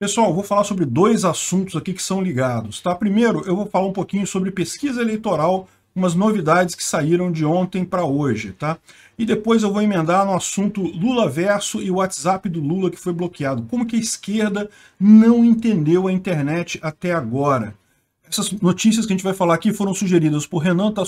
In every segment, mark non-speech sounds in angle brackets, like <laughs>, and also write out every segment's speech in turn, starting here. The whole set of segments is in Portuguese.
Pessoal, vou falar sobre dois assuntos aqui que são ligados, tá? Primeiro, eu vou falar um pouquinho sobre pesquisa eleitoral, umas novidades que saíram de ontem para hoje, tá? E depois eu vou emendar no assunto Lula verso e o WhatsApp do Lula que foi bloqueado. Como que a esquerda não entendeu a internet até agora? Essas notícias que a gente vai falar aqui foram sugeridas por Renan Tá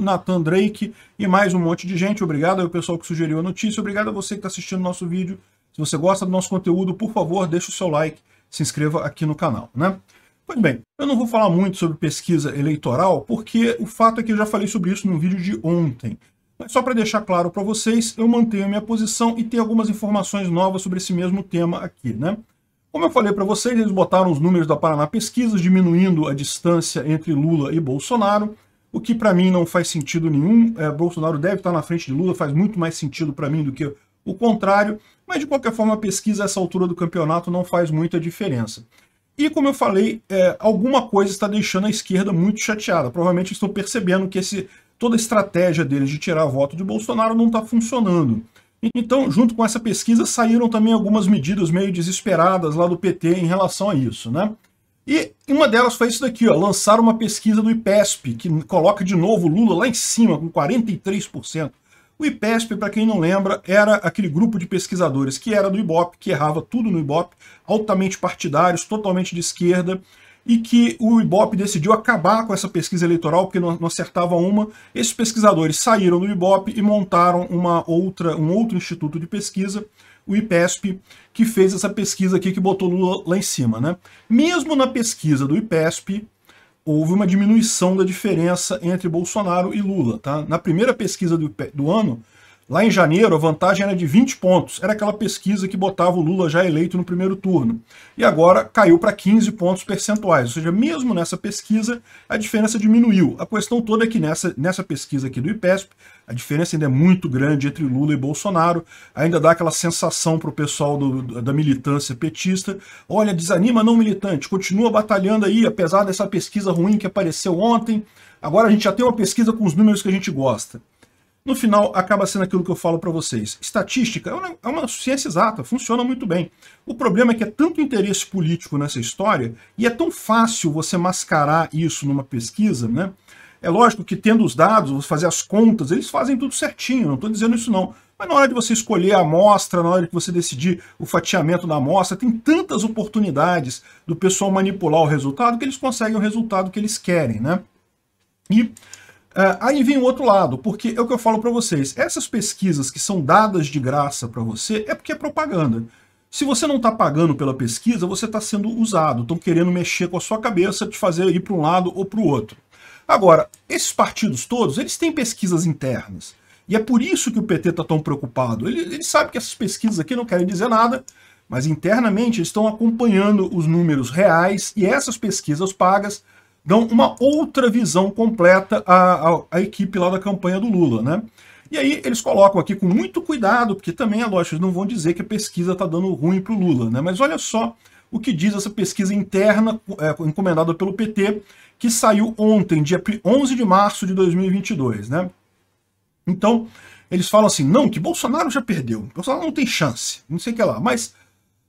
Nathan Drake e mais um monte de gente. Obrigado ao pessoal que sugeriu a notícia, obrigado a você que está assistindo nosso vídeo. Se você gosta do nosso conteúdo, por favor, deixe o seu like, se inscreva aqui no canal, né? Pois bem, eu não vou falar muito sobre pesquisa eleitoral, porque o fato é que eu já falei sobre isso no vídeo de ontem. Mas só para deixar claro para vocês, eu mantenho a minha posição e tenho algumas informações novas sobre esse mesmo tema aqui, né? Como eu falei para vocês, eles botaram os números da Paraná Pesquisas, diminuindo a distância entre Lula e Bolsonaro, o que para mim não faz sentido nenhum. É, Bolsonaro deve estar na frente de Lula, faz muito mais sentido para mim do que o contrário, mas de qualquer forma a pesquisa a essa altura do campeonato não faz muita diferença. E como eu falei, é, alguma coisa está deixando a esquerda muito chateada. Provavelmente estão percebendo que esse, toda a estratégia deles de tirar voto de Bolsonaro não está funcionando. Então, junto com essa pesquisa, saíram também algumas medidas meio desesperadas lá do PT em relação a isso, né? E uma delas foi isso daqui, ó, lançar uma pesquisa do IPESP, que coloca de novo o Lula lá em cima, com 43%. O IPESP, para quem não lembra, era aquele grupo de pesquisadores que era do IBOP, que errava tudo no IBOP, altamente partidários, totalmente de esquerda, e que o IBOP decidiu acabar com essa pesquisa eleitoral porque não, acertava uma. Esses pesquisadores saíram do IBOP e montaram uma outra, um outro instituto de pesquisa, o IPESP, que fez essa pesquisa aqui que botou Lula lá em cima. Né? Mesmo na pesquisa do IPESP, houve uma diminuição da diferença entre Bolsonaro e Lula. Tá? Na primeira pesquisa do, do ano, Lá em janeiro, a vantagem era de 20 pontos. Era aquela pesquisa que botava o Lula já eleito no primeiro turno. E agora caiu para 15 pontos percentuais. Ou seja, mesmo nessa pesquisa, a diferença diminuiu. A questão toda é que nessa, nessa pesquisa aqui do IPESP, a diferença ainda é muito grande entre Lula e Bolsonaro. Ainda dá aquela sensação para o pessoal do, da militância petista. Olha, desanima não militante, continua batalhando aí, apesar dessa pesquisa ruim que apareceu ontem. Agora a gente já tem uma pesquisa com os números que a gente gosta. No final, acaba sendo aquilo que eu falo para vocês. Estatística é, é uma ciência exata, funciona muito bem. O problema é que é tanto interesse político nessa história e é tão fácil você mascarar isso numa pesquisa, né? É lógico que tendo os dados, você fazer as contas, eles fazem tudo certinho, não estou dizendo isso não. Mas na hora de você escolher a amostra, na hora de você decidir o fatiamento da amostra, tem tantas oportunidades do pessoal manipular o resultado que eles conseguem o resultado que eles querem, né? E Uh, aí vem o outro lado, porque é o que eu falo para vocês. Essas pesquisas que são dadas de graça para você é porque é propaganda. Se você não está pagando pela pesquisa, você está sendo usado. Estão querendo mexer com a sua cabeça, te fazer ir para um lado ou para o outro. Agora, esses partidos todos, eles têm pesquisas internas. E é por isso que o PT está tão preocupado. Ele, ele sabe que essas pesquisas aqui não querem dizer nada, mas internamente eles estão acompanhando os números reais e essas pesquisas pagas dão uma outra visão completa à, à, à, equipe lá da campanha do Lula, né? E aí eles colocam aqui com muito cuidado, porque também, é lógico, eles não vão dizer que a pesquisa está dando ruim para o Lula, né? Mas olha só o que diz essa pesquisa interna é, encomendada pelo PT, que saiu ontem, dia 11 de março de 2022, né? Então, eles falam assim, não, que Bolsonaro já perdeu, Bolsonaro não tem chance, não sei o que lá, mas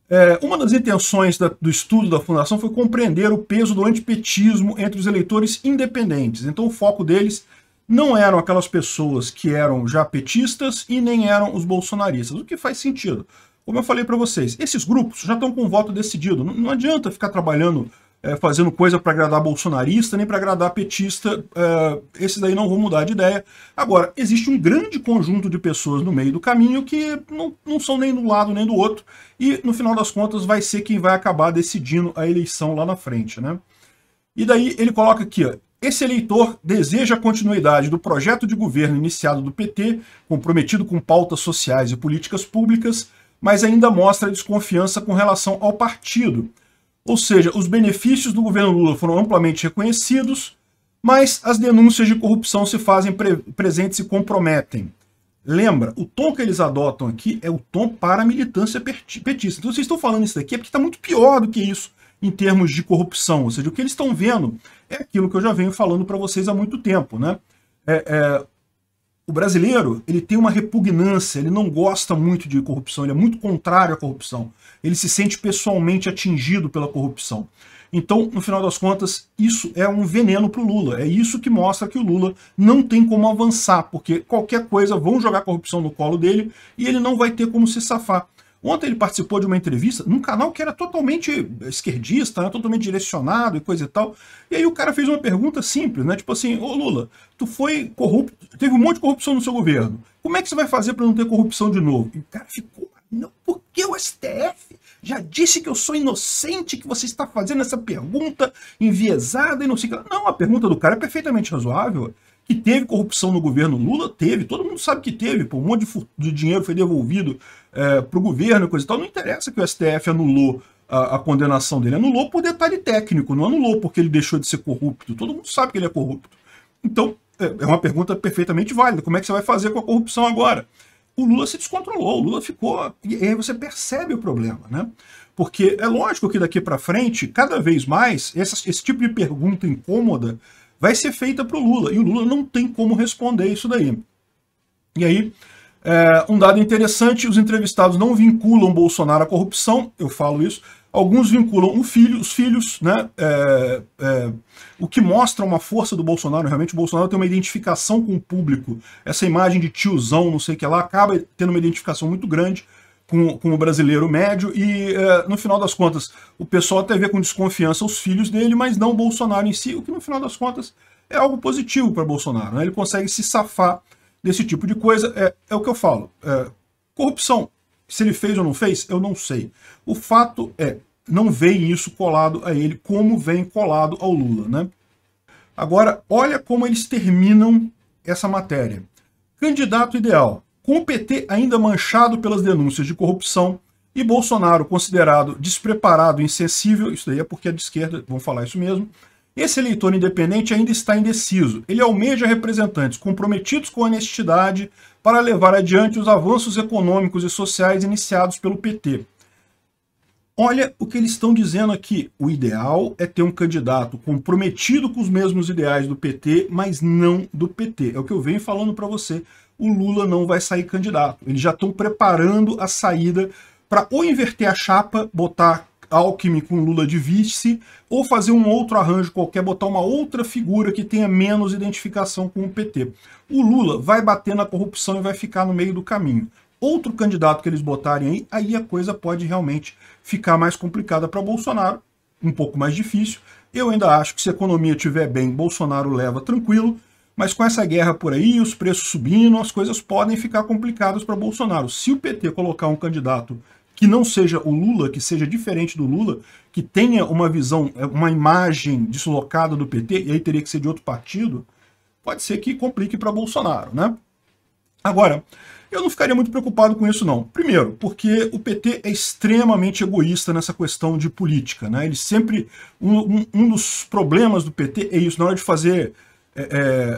é, uma das intenções da, do estudo da fundação foi compreender o peso do antipetismo entre os eleitores independentes. Então o foco deles não eram aquelas pessoas que eram já petistas e nem eram os bolsonaristas, o que faz sentido. Como eu falei para vocês, esses grupos já estão com voto decidido, não, não adianta ficar trabalhando é, fazendo coisa para agradar bolsonarista, nem para agradar petista. É, esses daí não vão mudar de ideia. Agora, existe um grande conjunto de pessoas no meio do caminho que não, não são nem do lado nem do outro, e no final das contas vai ser quem vai acabar decidindo a eleição lá na frente. Né? E daí ele coloca aqui, ó, esse eleitor deseja a continuidade do projeto de governo iniciado do PT, comprometido com pautas sociais e políticas públicas, mas ainda mostra desconfiança com relação ao partido, ou seja, os benefícios do governo Lula foram amplamente reconhecidos, mas as denúncias de corrupção se fazem pre presentes e comprometem. Lembra, o tom que eles adotam aqui é o tom para a militância petista. Então, vocês estão falando isso daqui é porque está muito pior do que isso em termos de corrupção. Ou seja, o que eles estão vendo é aquilo que eu já venho falando para vocês há muito tempo. Né? É, é, o brasileiro ele tem uma repugnância, ele não gosta muito de corrupção, ele é muito contrário à corrupção. Ele se sente pessoalmente atingido pela corrupção. Então, no final das contas, isso é um veneno para o Lula. É isso que mostra que o Lula não tem como avançar, porque qualquer coisa vão jogar corrupção no colo dele e ele não vai ter como se safar. Ontem ele participou de uma entrevista num canal que era totalmente esquerdista, né, totalmente direcionado e coisa e tal. E aí o cara fez uma pergunta simples, né? Tipo assim, ô Lula, tu foi corrupto, teve um monte de corrupção no seu governo. Como é que você vai fazer para não ter corrupção de novo? E o cara ficou, não, porque o STF já disse que eu sou inocente, que você está fazendo essa pergunta enviesada e não sei o que. Não, a pergunta do cara é perfeitamente razoável. Que teve corrupção no governo Lula? Teve, todo mundo sabe que teve, pô, um monte de, dinheiro foi devolvido é, para o governo e coisa e tal. Não interessa que o STF anulou a, a, condenação dele, anulou por detalhe técnico, não anulou porque ele deixou de ser corrupto. Todo mundo sabe que ele é corrupto. Então, é, é uma pergunta perfeitamente válida. Como é que você vai fazer com a corrupção agora? O Lula se descontrolou, o Lula ficou. E aí você percebe o problema, né? Porque é lógico que daqui para frente, cada vez mais, essa, esse tipo de pergunta incômoda vai ser feita para o Lula. E o Lula não tem como responder isso daí. E aí, é, um dado interessante, os entrevistados não vinculam Bolsonaro à corrupção, eu falo isso, alguns vinculam o filho, os filhos, né, é, é, o que mostra uma força do Bolsonaro, realmente o Bolsonaro tem uma identificação com o público, essa imagem de tiozão, não sei o que lá, acaba tendo uma identificação muito grande, com, com o brasileiro médio e, é, no final das contas, o pessoal até vê com desconfiança os filhos dele, mas não Bolsonaro em si, o que, no final das contas, é algo positivo para Bolsonaro. Né? Ele consegue se safar desse tipo de coisa. É, é o que eu falo. É, corrupção, se ele fez ou não fez, eu não sei. O fato é, não vem isso colado a ele como vem colado ao Lula. Né? Agora, olha como eles terminam essa matéria. Candidato ideal. Com o PT ainda manchado pelas denúncias de corrupção e Bolsonaro considerado despreparado, e insensível, isso daí é porque é de esquerda, vão falar isso mesmo, esse eleitor independente ainda está indeciso. Ele almeja representantes comprometidos com honestidade para levar adiante os avanços econômicos e sociais iniciados pelo PT. Olha o que eles estão dizendo aqui. O ideal é ter um candidato comprometido com os mesmos ideais do PT, mas não do PT. É o que eu venho falando para você. O Lula não vai sair candidato. Eles já estão preparando a saída para ou inverter a chapa, botar Alckmin com Lula de vice, ou fazer um outro arranjo qualquer, botar uma outra figura que tenha menos identificação com o PT. O Lula vai bater na corrupção e vai ficar no meio do caminho outro candidato que eles botarem aí, aí a coisa pode realmente ficar mais complicada para Bolsonaro, um pouco mais difícil. Eu ainda acho que se a economia estiver bem, Bolsonaro leva tranquilo, mas com essa guerra por aí, os preços subindo, as coisas podem ficar complicadas para Bolsonaro. Se o PT colocar um candidato que não seja o Lula, que seja diferente do Lula, que tenha uma visão, é, uma imagem deslocada do PT, e aí teria que ser de outro partido, pode ser que complique para Bolsonaro, né? Agora, eu não ficaria muito preocupado com isso, não. Primeiro, porque o PT é extremamente egoísta nessa questão de política. Né? Ele sempre. Um, um, um dos problemas do PT é isso, na hora de fazer é, é,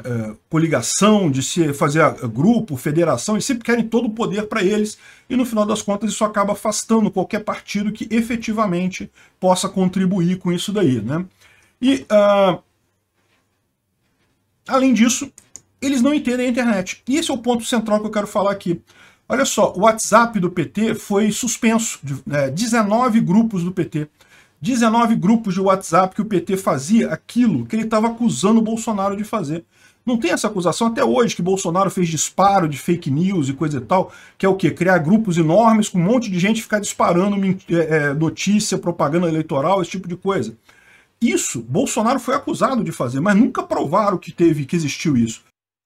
é coligação, de se fazer grupo, federação, eles sempre querem todo o poder para eles, e no final das contas isso acaba afastando qualquer partido que efetivamente possa contribuir com isso daí. Né? E, uh, além disso, eles não entendem a internet. E esse é o ponto central que eu quero falar aqui. Olha só, o WhatsApp do PT foi suspenso. Né, 19 grupos do PT. 19 grupos de WhatsApp que o PT fazia aquilo que ele estava acusando o Bolsonaro de fazer. Não tem essa acusação até hoje que Bolsonaro fez disparo de fake news e coisa e tal, que é o quê? Criar grupos enormes com um monte de gente ficar disparando é, é, notícia, propaganda eleitoral, esse tipo de coisa. Isso, Bolsonaro foi acusado de fazer, mas nunca provaram que teve, que existiu isso.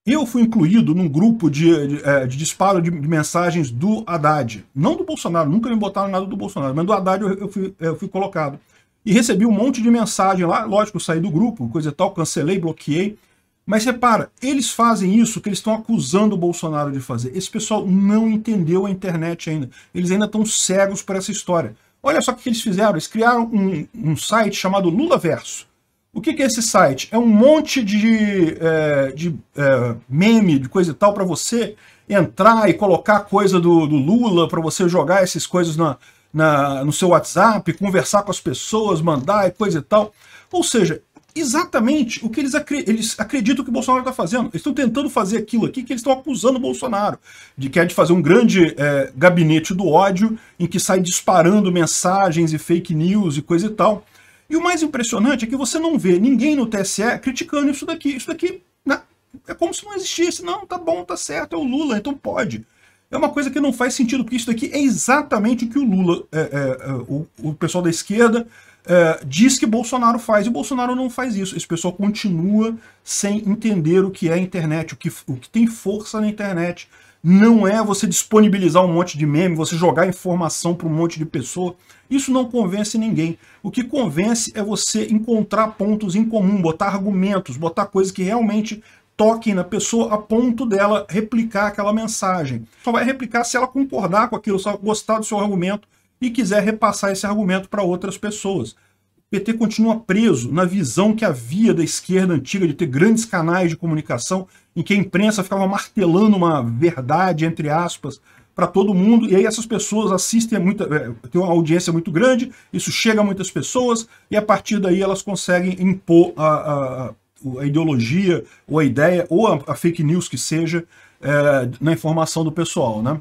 Eu fui incluído num grupo de, de, é, de disparo de, mensagens do Haddad. Não do Bolsonaro, nunca me botaram nada do Bolsonaro, mas do Haddad eu, eu, fui, é, eu fui, colocado. E recebi um monte de mensagem lá, lógico, eu saí do grupo, coisa e tal, cancelei, bloqueei. Mas repara, eles fazem isso que eles estão acusando o Bolsonaro de fazer. Esse pessoal não entendeu a internet ainda. Eles ainda estão cegos para essa história. Olha só o que eles fizeram, eles criaram um, um site chamado Lula Verso. O que, que, é esse site? É um monte de, é, de é, meme, de coisa e tal, para você entrar e colocar coisa do, do Lula, para você jogar essas coisas na, na, no seu WhatsApp, conversar com as pessoas, mandar e coisa e tal. Ou seja, exatamente o que eles, acri eles acreditam que o Bolsonaro está fazendo. Eles estão tentando fazer aquilo aqui que eles estão acusando o Bolsonaro, de que é de fazer um grande é, gabinete do ódio, em que sai disparando mensagens e fake news e coisa e tal. E o mais impressionante é que você não vê ninguém no TSE criticando isso daqui. Isso daqui né, é como se não existisse. Não, tá bom, tá certo, é o Lula, então pode. É uma coisa que não faz sentido, porque isso daqui é exatamente o que o Lula, é, é, é, o, o, pessoal da esquerda, é, diz que Bolsonaro faz, e Bolsonaro não faz isso. Esse pessoal continua sem entender o que é a internet, o que, o que tem força na internet, não é você disponibilizar um monte de meme, você jogar informação para um monte de pessoa. Isso não convence ninguém. O que convence é você encontrar pontos em comum, botar argumentos, botar coisas que realmente toquem na pessoa a ponto dela replicar aquela mensagem. Só vai replicar se ela concordar com aquilo, se ela gostar do seu argumento e quiser repassar esse argumento para outras pessoas. PT continua preso na visão que havia da esquerda antiga de ter grandes canais de comunicação em que a imprensa ficava martelando uma verdade, entre aspas, para todo mundo, e aí essas pessoas assistem, muita, é, tem uma audiência muito grande, isso chega a muitas pessoas, e a partir daí elas conseguem impor a, a, a ideologia, ou a ideia, ou a, a fake news que seja, é, na informação do pessoal. Né?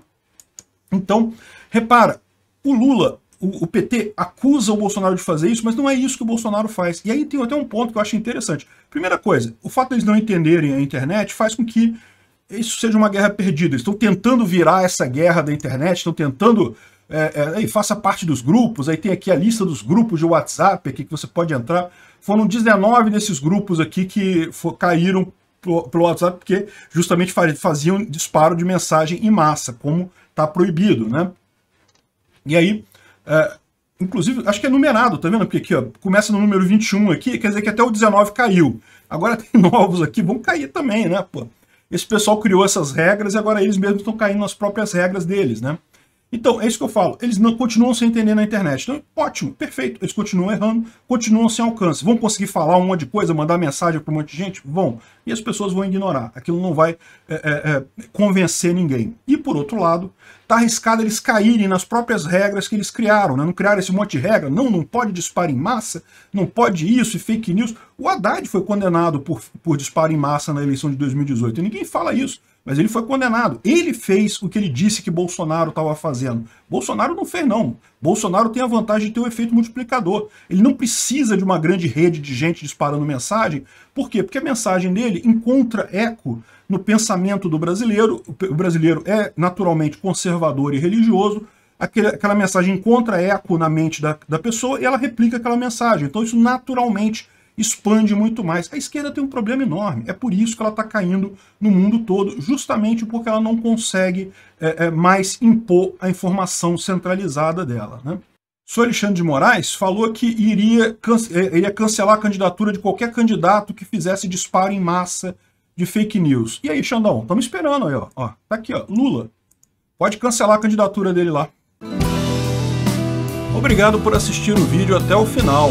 Então, repara, o Lula o, o, PT acusa o Bolsonaro de fazer isso, mas não é isso que o Bolsonaro faz. E aí tem até um ponto que eu acho interessante. Primeira coisa, o fato de eles não entenderem a internet faz com que isso seja uma guerra perdida. estão tentando virar essa guerra da internet, estão tentando é, é, faça parte dos grupos, aí tem aqui a lista dos grupos de WhatsApp aqui que você pode entrar. Foram 19 desses grupos aqui que for, caíram pelo WhatsApp porque justamente faziam disparo de mensagem em massa, como está proibido, né? E aí é, inclusive, acho que é numerado, tá vendo? Porque aqui, ó, começa no número 21 aqui, quer dizer que até o 19 caiu. Agora <laughs> tem novos aqui, vão cair também, né, pô? Esse pessoal criou essas regras e agora eles mesmos estão caindo nas próprias regras deles, né? Então, é isso que eu falo. Eles não continuam sem entender na internet. Então, ótimo, perfeito. Eles continuam errando, continuam sem alcance. Vão conseguir falar um monte de coisa, mandar mensagem para um monte de gente? Vão. E as pessoas vão ignorar. Aquilo não vai é, é, é convencer ninguém. E, por outro lado, está arriscado eles caírem nas próprias regras que eles criaram. Né? Não criaram esse monte de regra. Não, não pode disparo em massa, não pode isso e fake news. O Haddad foi condenado por, por disparo em massa na eleição de 2018. E ninguém fala isso. Mas ele foi condenado. Ele fez o que ele disse que Bolsonaro estava fazendo. Bolsonaro não fez, não. Bolsonaro tem a vantagem de ter o um efeito multiplicador. Ele não precisa de uma grande rede de gente disparando mensagem. Por quê? Porque a mensagem dele encontra eco no pensamento do brasileiro. O brasileiro é naturalmente conservador e religioso. Aquela, mensagem encontra eco na mente da, da pessoa e ela replica aquela mensagem. Então isso naturalmente expande muito mais. A esquerda tem um problema enorme, é por isso que ela está caindo no mundo todo, justamente porque ela não consegue é, é, mais impor a informação centralizada dela. Né? O senhor Alexandre de Moraes falou que iria, é, iria cancelar a candidatura de qualquer candidato que fizesse disparo em massa de fake news. E aí, Xandão, estamos esperando aí, ó. ó. Tá aqui, ó. Lula. Pode cancelar a candidatura dele lá. Obrigado por assistir o vídeo até o final.